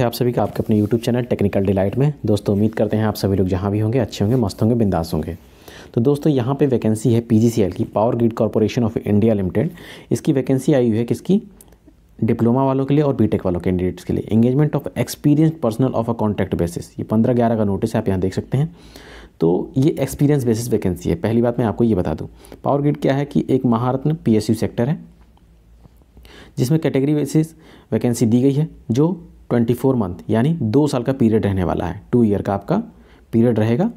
है आप सभी का आपके अपने YouTube चैनल टेक्निकल डिलाइट में दोस्तों उम्मीद करते हैं आप सभी लोग जहाँ भी होंगे अच्छे होंगे मस्त होंगे बिंदास होंगे तो दोस्तों यहाँ पे वैकेंसी है पीजीसीएल की power grid corporation of India limited इसकी वैकेंसी आई हुई है किसकी डिप्लोमा वालों के लिए और बीटेक वालों कैंडिडेट्स के लिए engagement of experience personal of a contract basis ये पंद्रह ग्यारह का नोटिस आप यहाँ देख सकते हैं तो ये एक्सपीरियंस बेसिस वैकेंसी है पहली बात मैं आपको ये बता दूँ पावर ग्रिड क्या है कि एक महारत्न पी सेक्टर है जिसमें कैटेगरी बेसिस वैकेंसी दी गई है जो ट्वेंटी फोर मंथ यानी दो साल का पीरियड रहने वाला है टू ईयर का आपका पीरियड रहेगा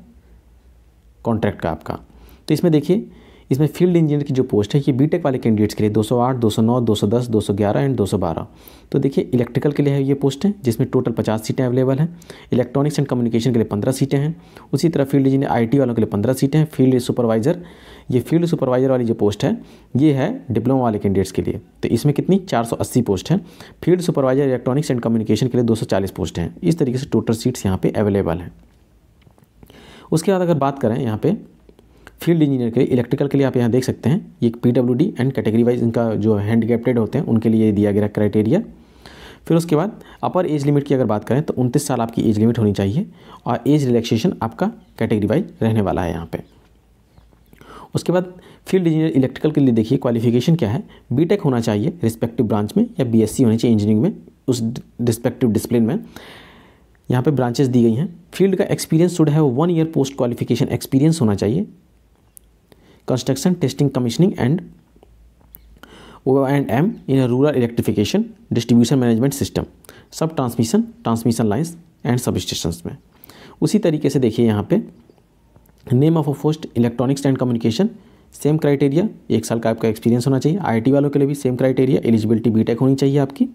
कॉन्ट्रैक्ट का आपका तो इसमें देखिए इसमें फील्ड इंजीनियर की जो पोस्ट है ये बीटेक वाले कैंडिडेट्स के लिए 208, 209, 210, 211 एंड 212 तो देखिए इलेक्ट्रिकल के लिए है ये पोस्ट है जिसमें टोटल 50 सीटें अवेलेबल हैं इलेक्ट्रॉनिक्स एंड कम्युनिकेशन के लिए 15 सीटें हैं उसी तरह फील्ड इंजीनियर आई वालों के लिए पंद्रह सीटें हैं फील्ड सुपरवाइज़र ये फील्ड सुपरवाइज़र वाली जो पोस्ट है ये है डिप्लोमा वाले कैंडिडेट्स के लिए तो इसमें कितनी 480 पोस्ट हैं field supervisor electronics and communication के लिए 240 पोस्ट हैं इस तरीके से टोटल सीट्स यहाँ पे अवेलेबल हैं उसके बाद अगर बात करें यहाँ पे फील्ड इंजीनियर के लिए इलेक्ट्रिकल के लिए आप यहाँ देख सकते हैं ये P W D and category wise इनका जो हैंडीकैप्टेड होते हैं उनके लिए दिया गया क्राइटेरिया फिर उसके बाद अपर एज लिमिट की अगर बात करें तो उनतीस साल आपकी एज लिमिट होनी चाहिए और एज रिलैक्सेशन आपका कैटेगरी वाइज रहने वाला है यहाँ पर उसके बाद फील्ड इंजीनियर इलेक्ट्रिकल के लिए देखिए क्वालिफिकेशन क्या है बीटेक होना चाहिए रिस्पेक्टिव ब्रांच में या बीएससी होनी चाहिए इंजीनियरिंग में उस रिस्पेक्टिव डिसिप्लिन में यहाँ पे ब्रांचेस दी गई हैं फील्ड का एक्सपीरियंस जो है वो one year post qualification experience होना चाहिए construction testing commissioning and and in a rural electrification distribution management system sub transmission transmission lines and sub station में उसी तरीके से देखिए यहाँ पे name of a post electronics and communication same criteria एक साल का आपका एक्सपीरियंस होना चाहिए आईटी वालों के लिए भी सेम क्राइटेरिया एलिजिबिलिटी बीटेक होनी चाहिए आपकी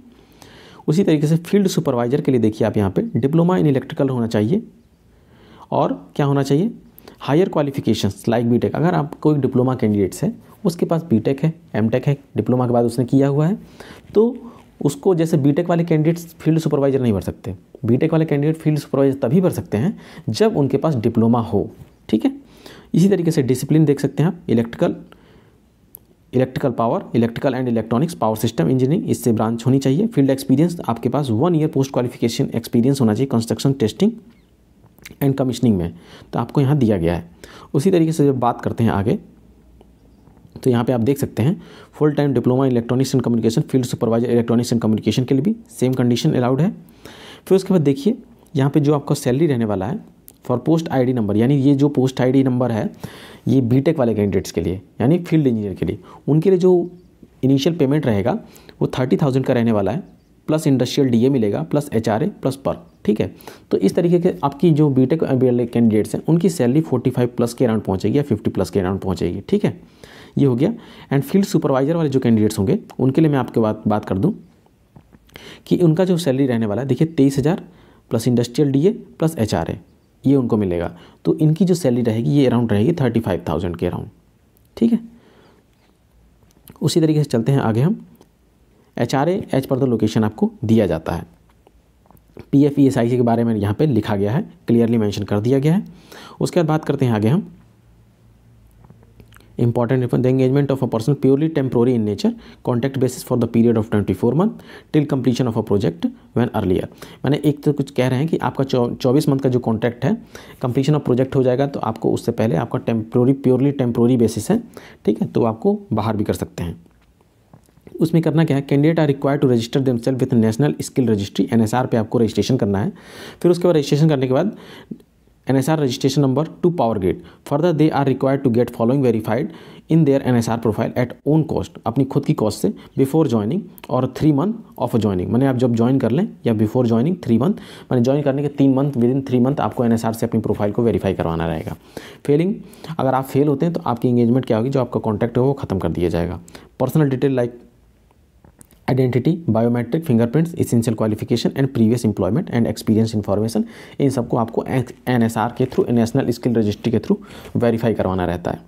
उसी तरीके से फील्ड सुपरवाइजर के लिए देखिए आप यहाँ पे डिप्लोमा इन इलेक्ट्रिकल होना चाहिए और क्या होना चाहिए हायर क्वालिफिकेशन लाइक बीटेक अगर आप कोई डिप्लोमा कैंडिडेट्स है उसके पास बीटेक है एमटेक है डिप्लोमा के बाद उसने किया हुआ है तो उसको जैसे बीटेक वाले कैंडिडेट्स फील्ड सुपरवाइज़र नहीं भर सकते बीटेक वाले कैंडिडेट फील्ड सुपरवाइज़र तभी भर सकते हैं जब उनके पास डिप्लोमा हो ठीक है इसी तरीके से डिसिप्लिन देख सकते हैं आप electrical electrical power electrical and electronics power system engineering इससे ब्रांच होनी चाहिए फील्ड एक्सपीरियंस आपके पास one year post qualification experience होना चाहिए कंस्ट्रक्शन टेस्टिंग एंड कमिश्निंग में तो आपको यहाँ दिया गया है उसी तरीके से जब बात करते हैं आगे तो यहाँ पे आप देख सकते हैं full time diploma electronics and communication field supervisor electronics and communication के लिए भी सेम कंडीशन अलाउड है फिर उसके बाद देखिए यहाँ पे जो आपका सैलरी रहने वाला है फॉर पोस्ट आईडी नंबर यानी ये जो पोस्ट आईडी नंबर है ये बीटेक वाले कैंडिडेट्स के लिए यानी फील्ड इंजीनियर के लिए उनके लिए जो इनिशियल पेमेंट रहेगा वो थर्टी थाउजेंड का रहने वाला है प्लस इंडस्ट्रियल डीए मिलेगा प्लस एचआरए प्लस पर ठीक है तो इस तरीके के आपकी जो बीटेक एम बी कैंडिडेट्स हैं उनकी सैलरी 45 प्लस के अराउंड पहुंचेगी या 50 प्लस के अराउंड पहुंचेगी ठीक है ये हो गया एंड फील्ड सुपरवाइज़र वाले जो कैंडिडेट्स होंगे उनके लिए मैं आपके बात बात कर दूँ कि उनका जो सैलरी रहने वाला है देखिए तेईस plus industrial D plus H ये उनको मिलेगा तो इनकी जो सैलरी रहेगी ये अराउंड रहेगी थर्टी फाइव थाउजेंड के अराउंड ठीक है उसी तरीके से चलते हैं आगे हम एच आर एच पर द तो लोकेशन आपको दिया जाता है P F E S I C के बारे में यहाँ पे लिखा गया है क्लियरली मेंशन कर दिया गया है उसके बाद बात करते हैं आगे हम the engagement of a person purely temporary in nature contact basis for the period of twenty four month till completion of a project when earlier मैंने एक तो कुछ कह रहे हैं कि आपका चौबीस मंथ का जो कॉन्ट्रैक्ट है कंप्लीशन ऑफ प्रोजेक्ट हो जाएगा तो आपको उससे पहले आपका टेम्प्रोरी प्योरली टेम्प्रोरी बेसिस है ठीक है तो आपको बाहर भी कर सकते हैं उसमें करना क्या है candidate are require to register them self with national skill registry N पे आपको रजिस्ट्रेशन करना है फिर उसके बाद रजिस्ट्रेशन करने के बाद N S R registration number to power get further they are required to get following verified in their N S R profile at own cost अपनी खुद की कॉस्ट से बिफोर ज्वाइनिंग और थ्री मंथ ऑफ ज्वाइनिंग मैंने आप जब join कर लें या बिफोर ज्वाइनिंग थ्री मंथ मैंने ज्वाइन करने के तीन month within three month आपको एन एस आर से अपनी प्रोफाइल को वेरीफाई करवाना रहेगा फेलिंग अगर आप फेल होते हैं तो आपकी इंगेजमेंट क्या होगी जो आपका कॉन्टैक्ट है वो खत्म कर दिया जाएगा personal detail like identity biometric fingerprints essential qualification and previous employment and experience information इन सबको आपको एन के थ्रू नेशनल स्किल रजिस्ट्री के थ्रू वेरीफाई करवाना रहता है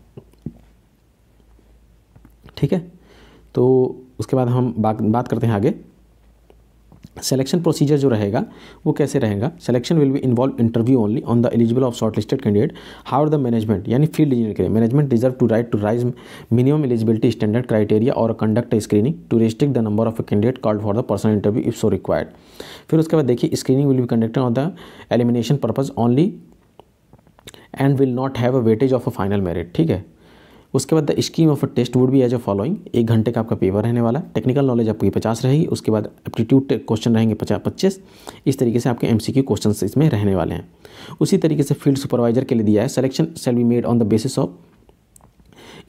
ठीक है तो उसके बाद हम बात बात करते हैं आगे सेलेक्शन प्रोसीजर जो रहेगा वो कैसे रहेगा selection will be involve interview only on the eligible of short listed candidate how are the management यानी फील्ड इंजीनियर के लिए management deserve to right to rise minimum eligibility standard criteria और conduct screening to restrict the number of candidate called for the personal interview if so required फिर उसके बाद देखिए screening will be conducted on the elimination purpose only and will not have a weightage of a final merit ठीक है उसके बाद the scheme of test would भी as a following एक घंटे का आपका पेपर रहने वाला टेक्निकल नॉलेज आपकी पचास रहेगी उसके बाद एप्टीट्यूड क्वेश्चन रहेंगे पचास पच्चीस इस तरीके से आपके एम सी क्वेश्चन इसमें रहने वाले हैं उसी तरीके से फील्ड सुपरवाइजर के लिए दिया है selection shall be made on the basis of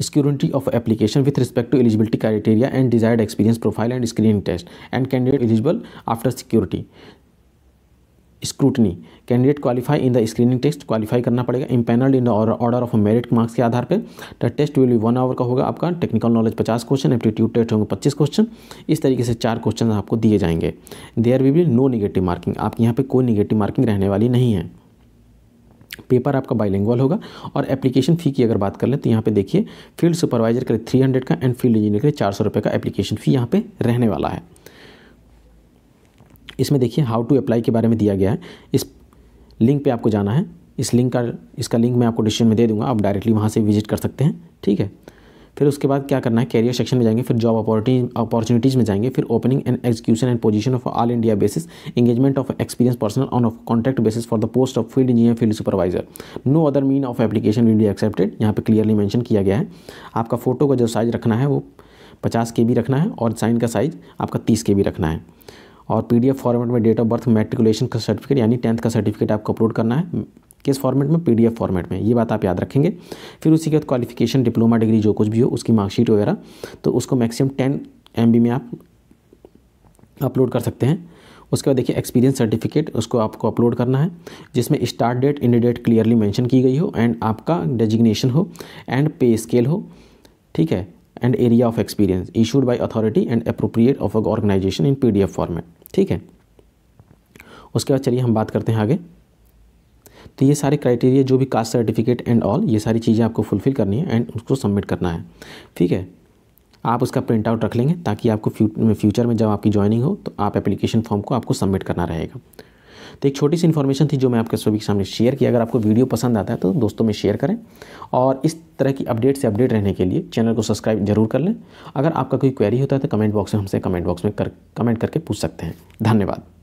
security of application with respect to eligibility criteria and desired experience profile and screening test and candidate eligible after security scrutiny candidate qualify in the screening test qualify करना पड़ेगा empanelled in the order of merit marks के आधार पर the test will be one hour का होगा आपका technical knowledge पचास question aptitude test होंगे पच्चीस क्वेश्चन इस तरीके से चार क्वेश्चन आपको दिए जाएंगे there we be no negative marking आपके यहाँ पर कोई निगेटिव मार्किंग रहने वाली नहीं है पेपर आपका बाइलिंगुअल होगा और एप्लीकेशन फ़ी की अगर बात कर लें तो यहाँ पे देखिए फील्ड सुपरवाइजर के लिए थ्री हंड्रेड का एंड फील्ड इंजीनियर के लिए चार सौ रुपये का एप्लीकेशन फ़ी यहाँ पे रहने वाला है इसमें देखिए हाउ टू अप्लाई के बारे में दिया गया है इस लिंक पे आपको जाना है इस लिंक का इसका लिंक मैं आपको डिस्क्रिप्शन में दे दूंगा आप डायरेक्टली वहाँ से विजिट कर सकते हैं ठीक है फिर उसके बाद क्या करना है कैरियर सेक्शन में जाएंगे फिर जॉब अपॉर्चुनिटी अपॉर्चुनिटीज़ में जाएंगे फिर opening and execution and position of all India basis engagement of experience personal on of contract basis for the post of field engineer field supervisor no other mean of application will be accepted यहाँ पर clearly mention किया गया है आपका photo का जो size रखना है वो पचास के बी रखना है और साइन का साइज़ आपका तीस के रखना है और पी फॉर्मेट में डेट ऑफ बर्थ मेट्रिकुलेशन का सर्टिफिकेट यानी टेंथ का सर्टिफिकेट आपको अपलोड करना है किस फॉर्मेट में पीडीएफ फॉर्मेट में ये बात आप याद रखेंगे फिर उसी के बाद क्वालिफिकेशन डिप्लोमा डिग्री जो कुछ भी हो उसकी मार्कशीट वगैरह तो उसको मैक्सिमम टेन एम में आप अपलोड कर सकते हैं उसके बाद देखिए एक्सपीरियंस सर्टिफिकेट उसको आपको अपलोड करना है जिसमें start date end date clearly mention की गई हो एंड आपका डेजिग्नेशन हो एंड पे स्केल हो ठीक है and area of experience issued by authority and appropriate of organisation in PDF format ठीक है उसके बाद चलिए हम बात करते हैं आगे तो ये सारे क्राइटेरिया जो भी कास्ट सर्टिफिकेट एंड ऑल ये सारी चीज़ें आपको फुलफ़िल करनी है एंड उसको सबमिट करना है ठीक है आप उसका प्रिंट आउट रख लेंगे ताकि आपको फ्यूचर में जब आपकी ज्वाइनिंग हो तो आप एप्लीकेशन फॉर्म को आपको सबमिट करना रहेगा तो एक छोटी सी इन्फॉर्मेशन थी जो मैं आपके सभी के सामने शेयर किया अगर आपको वीडियो पसंद आता है तो दोस्तों में शेयर करें और इस तरह की अपडेट से अपडेट रहने के लिए चैनल को सब्सक्राइब जरूर कर लें अगर आपका कोई क्वेरी होता है तो कमेंट बॉक्स में हमसे कमेंट बॉक्स में कर कमेंट करके पूछ सकते हैं धन्यवाद